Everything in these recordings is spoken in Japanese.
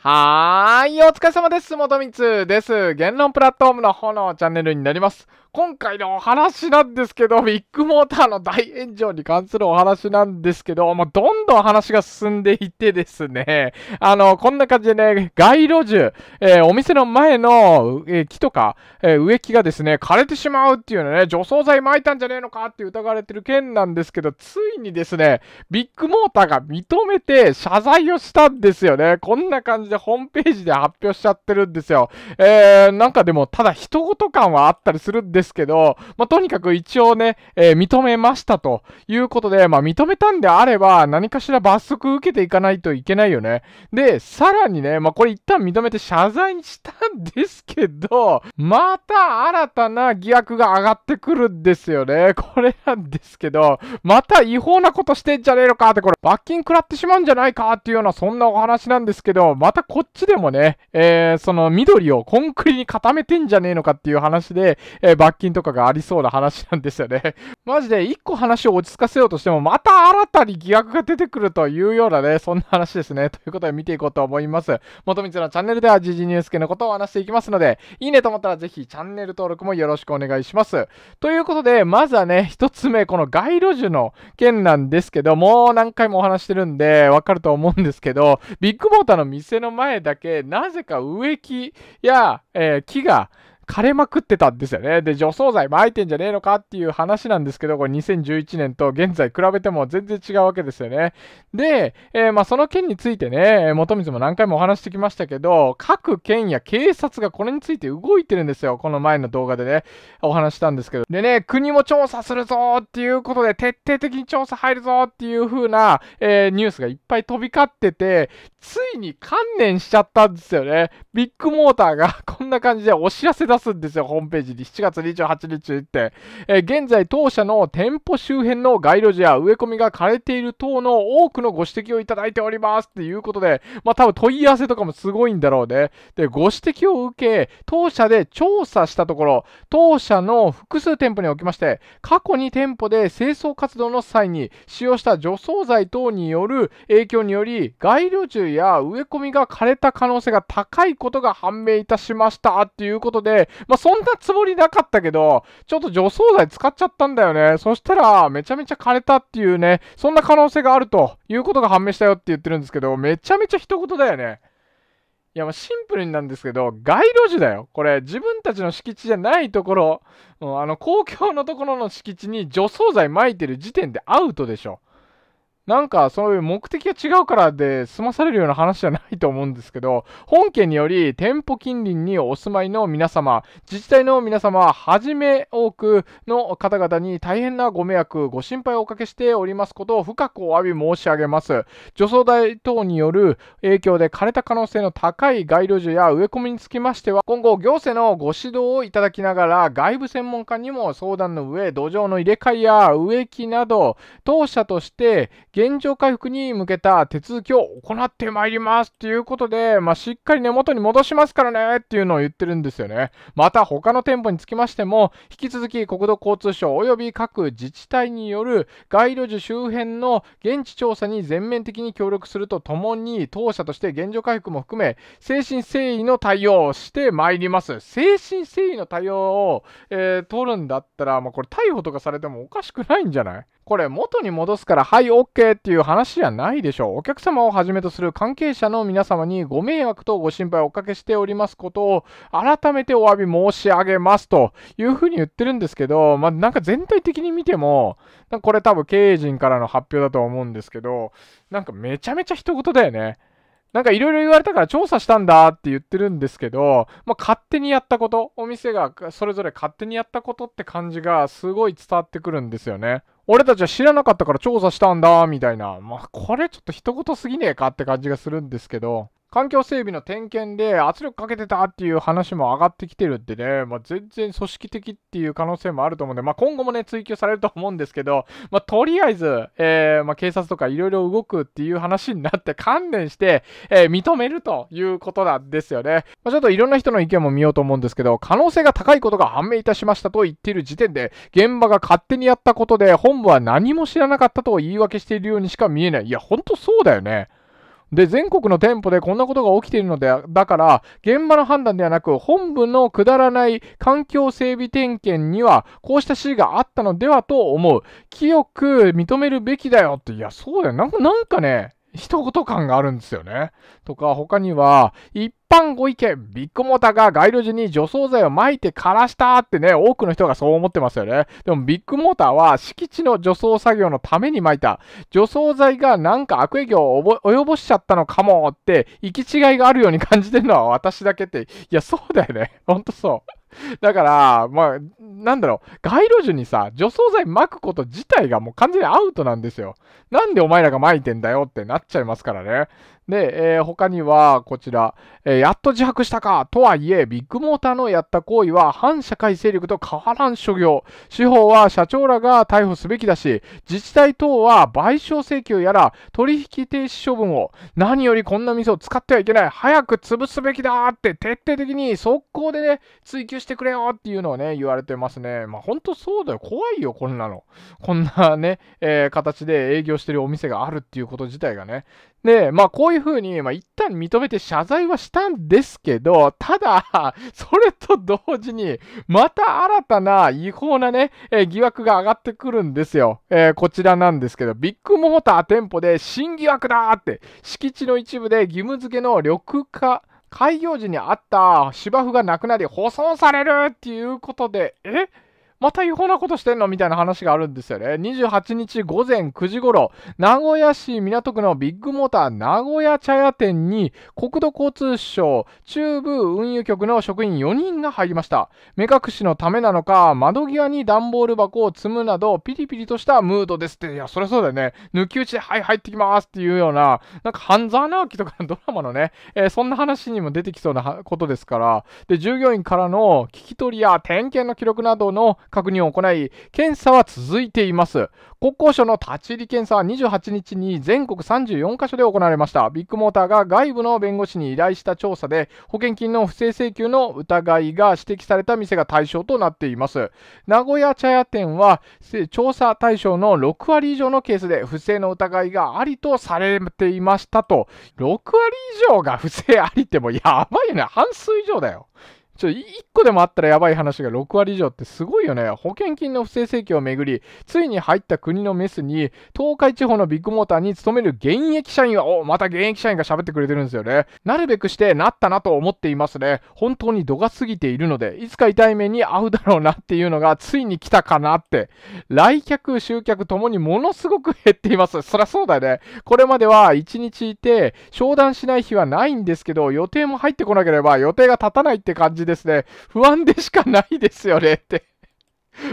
はーい、お疲れ様です。もとみつです。言論プラットフォームの方のチャンネルになります。今回のお話なんですけど、ビッグモーターの大炎上に関するお話なんですけど、もうどんどん話が進んでいってですね、あの、こんな感じでね、街路樹、えー、お店の前の、えー、木とか、えー、植木がですね、枯れてしまうっていうのね、除草剤撒いたんじゃねえのかって疑われてる件なんですけど、ついにですね、ビッグモーターが認めて謝罪をしたんですよね。こんな感じでホームページで発表しちゃってるんですよ。えー、なんかでも、ただ人事感はあったりするんですですけど、まあ、とにかく一応ね、えー、認めましたということで、まあ、認めたんであれば、何かしら罰則受けていかないといけないよね。で、さらにね、まあ、これ一旦認めて謝罪したんですけど、また新たな疑惑が上がってくるんですよね。これなんですけど、また違法なことしてんじゃねえのかって、これ罰金食らってしまうんじゃないかっていうような、そんなお話なんですけど、またこっちでもね、えー、その緑をコンクリに固めてんじゃねえのかっていう話で、えー、罰罰金とかがありそうな話なんですよね。マジで1個話を落ち着かせようとしても、また新たに疑惑が出てくるというようなね、そんな話ですね。ということで見ていこうと思います。元光のチャンネルでは時事ニュース系のことを話していきますので、いいねと思ったらぜひチャンネル登録もよろしくお願いします。ということで、まずはね、1つ目、この街路樹の件なんですけど、もう何回もお話してるんで、わかると思うんですけど、ビッグモーターの店の前だけ、なぜか植木や、えー、木が、枯れまくってたんですよね。で、除草剤撒いてんじゃねえのかっていう話なんですけど、これ2011年と現在比べても全然違うわけですよね。で、えー、まあ、その件についてね、元水も何回もお話してきましたけど、各県や警察がこれについて動いてるんですよ。この前の動画でね、お話したんですけど。でね、国も調査するぞっていうことで、徹底的に調査入るぞっていう風な、えー、ニュースがいっぱい飛び交ってて、ついに観念しちゃったんですよね。ビッグモーターがんな感じでお知らせ出すんですよ、ホームページに。7月28日って。えー、現在、当社の店舗周辺の街路樹や植え込みが枯れている等の多くのご指摘をいただいておりますっていうことで、まあ多分問い合わせとかもすごいんだろうね。で、ご指摘を受け、当社で調査したところ、当社の複数店舗におきまして、過去に店舗で清掃活動の際に使用した除草剤等による影響により、街路樹や植え込みが枯れた可能性が高いことが判明いたしまししたっていうことで、まあ、そんなつもりなかったけど、ちょっと除草剤使っちゃったんだよね。そしたら、めちゃめちゃ枯れたっていうね、そんな可能性があるということが判明したよって言ってるんですけど、めちゃめちゃ一言だよね。いや、まシンプルになんですけど、街路樹だよ。これ、自分たちの敷地じゃないところ、うん、あの、公共のところの敷地に除草剤撒いてる時点でアウトでしょ。なんかそういう目的が違うからで済まされるような話じゃないと思うんですけど、本件により店舗近隣にお住まいの皆様、自治体の皆様、はじめ多くの方々に大変なご迷惑、ご心配をおかけしておりますことを深くお詫び申し上げます。除草剤等による影響で枯れた可能性の高い街路樹や植え込みにつきましては、今後行政のご指導をいただきながら、外部専門家にも相談の上、土壌の入れ替えや植木など、当社として、現状回復に向けた手続きを行ってまいりますということで、まあ、しっかり根元に戻しますからねっていうのを言ってるんですよね。また他の店舗につきましても、引き続き国土交通省及び各自治体による街路樹周辺の現地調査に全面的に協力するとともに、当社として現状回復も含め、誠心誠意の対応をしてまいります。誠心誠意の対応を、えー、取るんだったら、まあ、これ逮捕とかされてもおかしくないんじゃないこれ元に戻すからはい OK っていう話じゃないでしょう。お客様をはじめとする関係者の皆様にご迷惑とご心配をおかけしておりますことを改めてお詫び申し上げますというふうに言ってるんですけど、まあ、なんか全体的に見ても、これ多分経営陣からの発表だと思うんですけど、なんかめちゃめちゃ一言だよね。なんかいろいろ言われたから調査したんだって言ってるんですけど、まあ、勝手にやったこと、お店がそれぞれ勝手にやったことって感じがすごい伝わってくるんですよね。俺たちは知らなかったから調査したんだ、みたいな。まあ、これちょっと一言すぎねえかって感じがするんですけど、環境整備の点検で圧力かけてたっていう話も上がってきてるってね、まあ、全然組織的っていう可能性もあると思うんで、まあ、今後もね、追及されると思うんですけど、まあ、とりあえず、えー、ま警察とかいろいろ動くっていう話になって関連して、えー、認めるということなんですよね。まちょっといろんな人の意見も見ようと思うんですけど、可能性が高いことが判明いたしましたと言っている時点で、現場が勝手にやったことで、本部は何も知らなかったと言い訳しているようにしか見えない。いや、ほんとそうだよね。で、全国の店舗でこんなことが起きているので、だから、現場の判断ではなく、本部のくだらない環境整備点検には、こうした指示があったのではと思う。清く認めるべきだよって、いや、そうだよ。なんかね、一言感があるんですよね。とか、他には、一般ご意見、ビッグモーターが街路樹に除草剤を撒いて枯らしたってね、多くの人がそう思ってますよね。でもビッグモーターは敷地の除草作業のために撒いた。除草剤がなんか悪影響を及ぼしちゃったのかもって、行き違いがあるように感じてるのは私だけって、いや、そうだよね。ほんとそう。だから、まあ、なんだろう、街路樹にさ、除草剤撒くこと自体がもう完全にアウトなんですよ。なんでお前らが撒いてんだよってなっちゃいますからね。で、えー、他にはこちら、えー、やっと自白したかとはいえ、ビッグモーターのやった行為は反社会勢力と変わらん所業。司法は社長らが逮捕すべきだし、自治体等は賠償請求やら取引停止処分を、何よりこんな店を使ってはいけない、早く潰すべきだって徹底的に速攻でね、追求してくれよっていうのをね、言われてますね。まあ本当そうだよ。怖いよ、こんなの。こんなね、えー、形で営業してるお店があるっていうこと自体がね。で、まあこういうふうに、まあ一旦認めて謝罪はしたんですけど、ただ、それと同時に、また新たな違法なね、えー、疑惑が上がってくるんですよ。えー、こちらなんですけど、ビッグモーター店舗で新疑惑だって、敷地の一部で義務付けの緑化、開業時にあった芝生がなくなり舗装されるっていうことで、えまた違法なことしてんのみたいな話があるんですよね。28日午前9時頃、名古屋市港区のビッグモーター名古屋茶屋店に国土交通省中部運輸局の職員4人が入りました。目隠しのためなのか、窓際に段ボール箱を積むなど、ピリピリとしたムードですって、いや、そりゃそうだよね。抜き打ちで、はい、入ってきますっていうような、なんか半沢直樹とかのドラマのね、えー、そんな話にも出てきそうなことですから、で、従業員からの聞き取りや点検の記録などの確認を行い、検査は続いています。国交省の立ち入り検査は28日に全国34カ所で行われました。ビッグモーターが外部の弁護士に依頼した調査で、保険金の不正請求の疑いが指摘された店が対象となっています。名古屋茶屋店は、調査対象の6割以上のケースで不正の疑いがありとされていましたと、6割以上が不正ありってもやばいよね。半数以上だよ。ちょ、1個でもあったらやばい話が6割以上ってすごいよね。保険金の不正請求をめぐり、ついに入った国のメスに、東海地方のビッグモーターに勤める現役社員は、お、また現役社員が喋ってくれてるんですよね。なるべくしてなったなと思っていますね。本当に度が過ぎているので、いつか痛い目に遭うだろうなっていうのが、ついに来たかなって。来客、集客ともにものすごく減っています。そりゃそうだよね。これまでは1日いて、商談しない日はないんですけど、予定も入ってこなければ予定が立たないって感じで、ですね、不安でしかないですよねって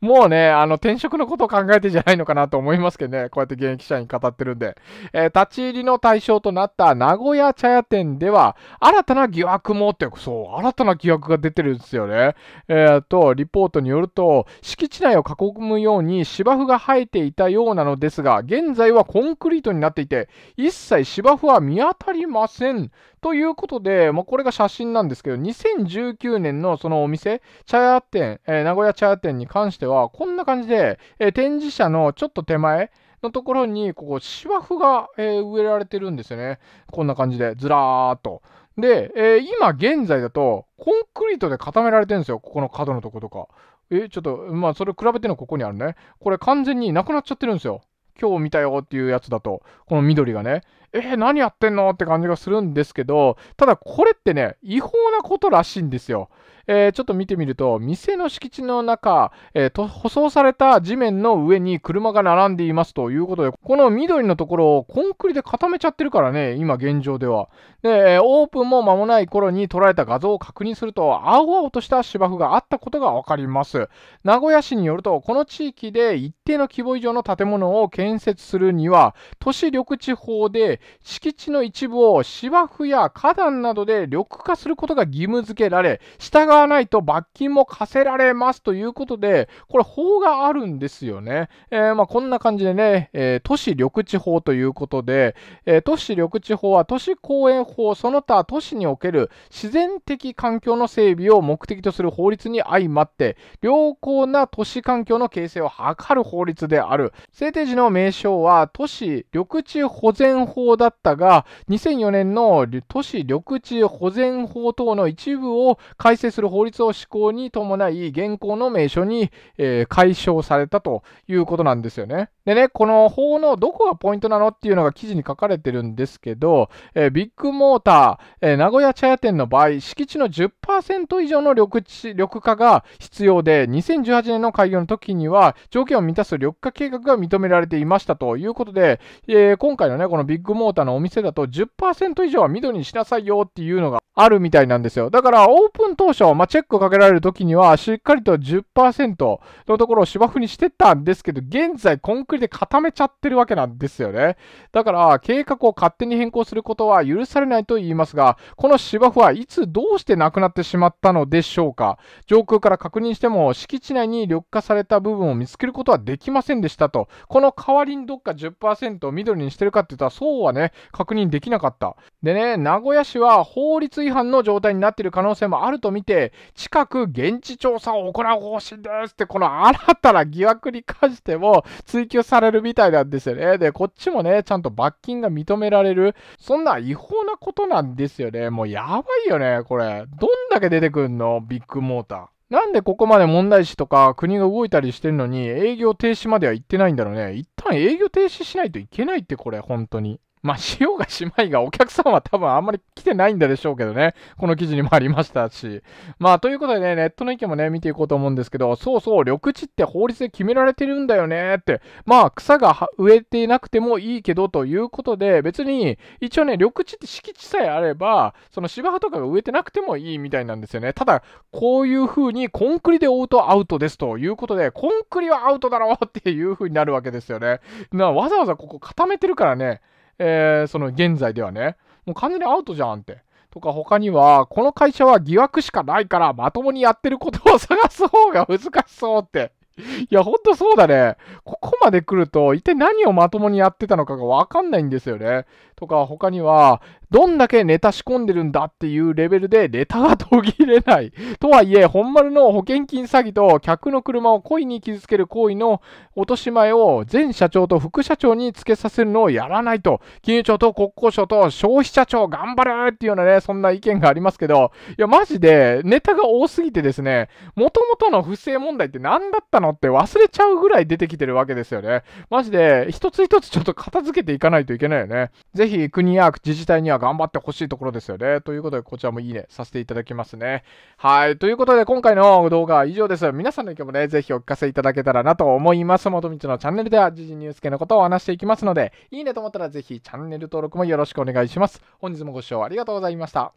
もうね、あの、転職のことを考えてんじゃないのかなと思いますけどね、こうやって現役社員語ってるんで。えー、立ち入りの対象となった名古屋茶屋店では、新たな疑惑もって、そう、新たな疑惑が出てるんですよね。えー、と、リポートによると、敷地内を囲むように芝生が生えていたようなのですが、現在はコンクリートになっていて、一切芝生は見当たりませんということで、まあ、これが写真なんですけど、2019年のそのお店、茶屋店、えー、名古屋茶屋店に関しては、こんな感じで、えー、展示車のちょっと手前、のところに、ここ、芝生が、え植えられてるんですよね。こんな感じで、ずらーっと。で、えー、今現在だと、コンクリートで固められてるんですよ。ここの角のとことか。え、ちょっと、まあ、それ比べてのここにあるね。これ完全になくなっちゃってるんですよ。今日見たよっていうやつだと、この緑がね、えー、何やってんのって感じがするんですけど、ただこれってね、違法なことらしいんですよ。えー、ちょっと見てみると、店の敷地の中、えーと、舗装された地面の上に車が並んでいますということで、この緑のところをコンクリで固めちゃってるからね、今現状では。で、オープンも間もない頃に撮られた画像を確認すると、青々とした芝生があったことがわかります。名古屋市によると、この地域で一定の規模以上の建物を建建設するには、都市緑地法で敷地の一部を芝生や花壇などで緑化することが義務付けられ、従わないと罰金も課せられますということで、これ法があるんですよね。えー、まあ、こんな感じでね、えー、都市緑地法ということで、えー、都市緑地法は都市公園法その他都市における自然的環境の整備を目的とする法律に相まって、良好な都市環境の形成を図る法律である。制定時の名称は都市緑地保全法だったが、2004年の都市緑地保全法等の一部を改正する法律を施行に伴い、現行の名称に、えー、解消されたということなんですよね。でね、この法のどこがポイントなのっていうのが記事に書かれてるんですけど、えー、ビッグモーター、えー、名古屋茶屋店の場合、敷地の10%以上の緑地、緑化が必要で、2018年の開業の時には、条件を満たす緑化計画が認められています。ましたということで、えー、今回のね、このビッグモーターのお店だと10%以上は緑にしなさいよっていうのがあるみたいなんですよ。だからオープン当初、まあ、チェックかけられる時にはしっかりと10%のところを芝生にしてたんですけど、現在コンクリで固めちゃってるわけなんですよね。だから計画を勝手に変更することは許されないと言いますが、この芝生はいつどうしてなくなってしまったのでしょうか。上空から確認しても敷地内に緑化された部分を見つけることはできませんでしたと。このわりにどっか10%を緑にしてるかって言ったら、そうはね、確認できなかった。でね、名古屋市は法律違反の状態になっている可能性もあるとみて、近く現地調査を行う方針ですって、この新たな疑惑に関しても追及されるみたいなんですよね。で、こっちもね、ちゃんと罰金が認められる、そんな違法なことなんですよね。もうやばいよね、これ。どんだけ出てくんのビッグモーター。なんでここまで問題視とか国が動いたりしてるのに営業停止までは行ってないんだろうね。一旦営業停止しないといけないってこれ、本当に。まあ、塩が姉妹がお客さんは多分あんまり来てないんだでしょうけどね。この記事にもありましたし。まあ、ということでね、ネットの意見もね、見ていこうと思うんですけど、そうそう、緑地って法律で決められてるんだよねって。まあ、草が植えていなくてもいいけどということで、別に、一応ね、緑地って敷地さえあれば、その芝生とかが植えてなくてもいいみたいなんですよね。ただ、こういう風にコンクリで覆うとアウトですということで、コンクリはアウトだろうっていう風になるわけですよね。なわざわざここ固めてるからね。えー、その現在ではね、もう完全にアウトじゃんって。とか他には、この会社は疑惑しかないからまともにやってることを探す方が難しそうっていや、ほんとそうだね。ここまで来ると、一体何をまともにやってたのかがわかんないんですよね。とか、他には、どんだけネタ仕込んでるんだっていうレベルでネタが途切れない。とはいえ、本丸の保険金詐欺と客の車を故意に傷つける行為の落とし前を前社長と副社長につけさせるのをやらないと、金融庁と国交省と消費者庁頑張れっていうようなね、そんな意見がありますけど、いや、マジでネタが多すぎてですね、もともとの不正問題って何だったののって忘れちゃうぐらい出てきてるわけですよね。マジで、一つ一つちょっと片付けていかないといけないよね。ぜひ国や自治体には頑張ってほしいところですよね。ということで、こちらもいいねさせていただきますね。はい。ということで、今回の動画は以上です。皆さんの意見もね、ぜひお聞かせいただけたらなと思います。元道のチャンネルでは、時事ニュース系のことを話していきますので、いいねと思ったらぜひチャンネル登録もよろしくお願いします。本日もご視聴ありがとうございました。